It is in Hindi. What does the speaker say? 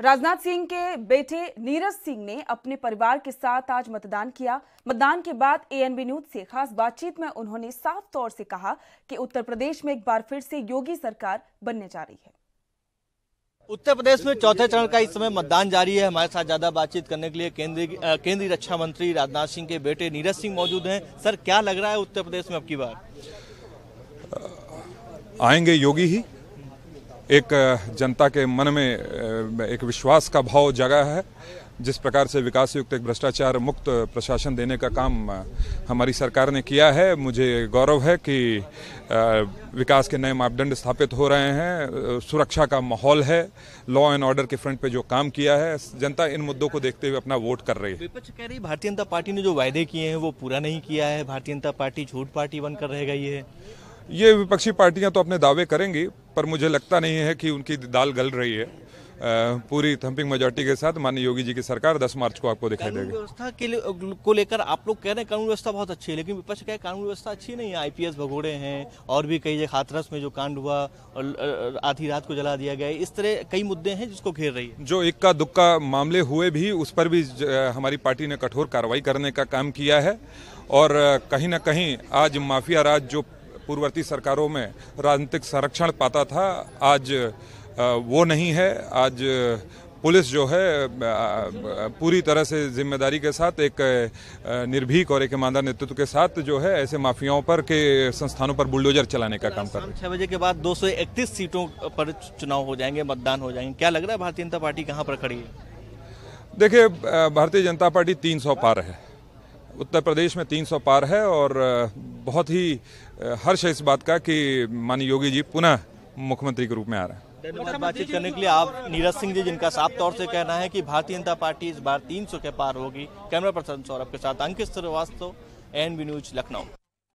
राजनाथ सिंह के बेटे नीरज सिंह ने अपने परिवार के साथ आज मतदान किया मतदान के बाद एएनबी न्यूज से खास बातचीत में उन्होंने साफ तौर से कहा कि उत्तर प्रदेश में एक बार फिर से योगी सरकार बनने जा रही है उत्तर प्रदेश में चौथे चरण का इस समय मतदान जारी है हमारे साथ ज्यादा बातचीत करने के लिए केंद्रीय केंद्रीय रक्षा मंत्री राजनाथ सिंह के बेटे नीरज सिंह मौजूद हैं सर क्या लग रहा है उत्तर प्रदेश में अब की बार आएंगे योगी ही एक जनता के मन में एक विश्वास का भाव जगा है जिस प्रकार से विकास युक्त एक भ्रष्टाचार मुक्त प्रशासन देने का काम हमारी सरकार ने किया है मुझे गौरव है कि विकास के नए मापदंड स्थापित हो रहे हैं सुरक्षा का माहौल है लॉ एंड ऑर्डर के फ्रंट पे जो काम किया है जनता इन मुद्दों को देखते हुए अपना वोट कर रही है विपक्ष कह रही भारतीय जनता पार्टी ने जो वायदे किए हैं वो पूरा नहीं किया है भारतीय जनता पार्टी झूठ पार्टी बनकर रह गई है ये विपक्षी पार्टियां तो अपने दावे करेंगी पर मुझे लगता नहीं है कि उनकी दाल गल रही है पूरी थम्पिंग मेजोरिटी के साथ माननीय योगी जी की सरकार 10 मार्च को आपको दिखाई देगी व्यवस्था के लिए को लेकर आप लोग कह रहे हैं कानून व्यवस्था बहुत अच्छी है लेकिन विपक्ष कह कानून व्यवस्था अच्छी नहीं है आईपीएस भगोड़े हैं और भी कई जगह हाथरस में जो कांड हुआ और आधी रात को जला दिया गया इस तरह कई मुद्दे हैं जिसको घेर रही है जो इक्का दुक्का मामले हुए भी उस पर भी हमारी पार्टी ने कठोर कार्रवाई करने का काम किया है और कहीं ना कहीं आज माफिया राज जो पूर्ववर्ती सरकारों में राजनीतिक संरक्षण पाता था आज वो नहीं है आज पुलिस जो है पूरी तरह से जिम्मेदारी के साथ एक निर्भीक और एक ईमानदार नेतृत्व के साथ जो है ऐसे माफियाओं पर के संस्थानों पर बुलडोजर चलाने का काम कर रहे हैं छह बजे के बाद 231 सीटों पर चुनाव हो जाएंगे मतदान हो जाएंगे क्या लग रहा है भारतीय जनता पार्टी कहाँ पर खड़ी है देखिए भारतीय जनता पार्टी 300 पार है उत्तर प्रदेश में 300 पार है और बहुत ही हर्ष है इस बात का कि माननीय योगी जी पुनः मुख्यमंत्री के रूप में आ रहे हैं बातचीत करने के लिए आप नीरज सिंह जी जिनका साफ तौर से कहना है कि भारतीय जनता पार्टी इस बार 300 के पार होगी कैमरा पर्सन सौरभ के साथ Ankit Srivastava N B news Lucknow